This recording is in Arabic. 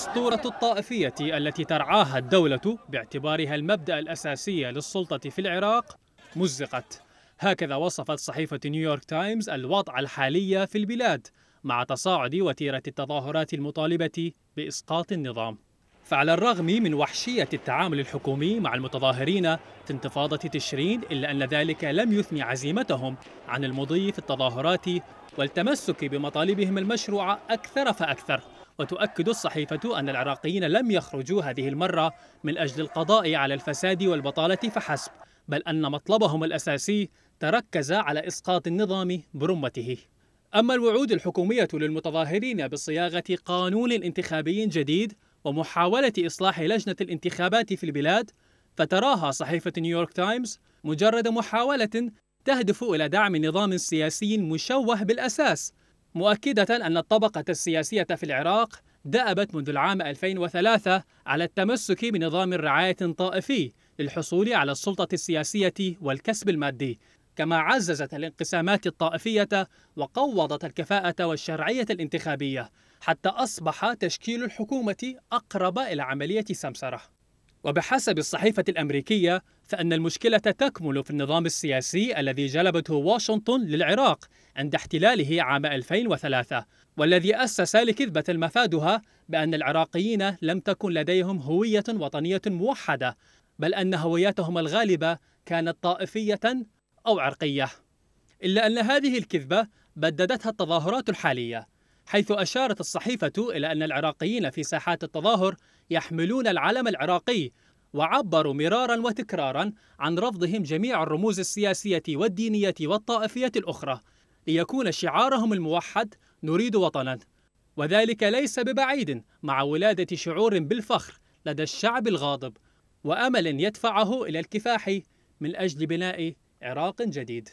الأسطورة الطائفية التي ترعاها الدولة باعتبارها المبدأ الأساسي للسلطة في العراق مزقت هكذا وصفت صحيفة نيويورك تايمز الوضع الحالي في البلاد مع تصاعد وتيرة التظاهرات المطالبة بإسقاط النظام فعلى الرغم من وحشية التعامل الحكومي مع المتظاهرين في انتفاضة تشرين إلا أن ذلك لم يثني عزيمتهم عن المضي في التظاهرات والتمسك بمطالبهم المشروعة أكثر فأكثر وتؤكد الصحيفة أن العراقيين لم يخرجوا هذه المرة من أجل القضاء على الفساد والبطالة فحسب بل أن مطلبهم الأساسي تركز على إسقاط النظام برمته أما الوعود الحكومية للمتظاهرين بصياغة قانون انتخابي جديد ومحاولة إصلاح لجنة الانتخابات في البلاد فتراها صحيفة نيويورك تايمز مجرد محاولة تهدف إلى دعم نظام سياسي مشوه بالأساس مؤكدة أن الطبقة السياسية في العراق دأبت منذ العام 2003 على التمسك بنظام رعاية طائفي للحصول على السلطة السياسية والكسب المادي كما عززت الانقسامات الطائفية وقوضت الكفاءة والشرعية الانتخابية حتى أصبح تشكيل الحكومة أقرب إلى عملية سمسرة وبحسب الصحيفة الأمريكية فإن المشكلة تكمن في النظام السياسي الذي جلبته واشنطن للعراق عند احتلاله عام 2003 والذي أسس لكذبة المفادها بأن العراقيين لم تكن لديهم هوية وطنية موحدة بل أن هوياتهم الغالبة كانت طائفية أو عرقية إلا أن هذه الكذبة بددتها التظاهرات الحالية حيث أشارت الصحيفة إلى أن العراقيين في ساحات التظاهر يحملون العلم العراقي وعبروا مرارا وتكرارا عن رفضهم جميع الرموز السياسية والدينية والطائفية الأخرى ليكون شعارهم الموحد نريد وطنا وذلك ليس ببعيد مع ولادة شعور بالفخر لدى الشعب الغاضب وأمل يدفعه إلى الكفاح من أجل بناء عراق جديد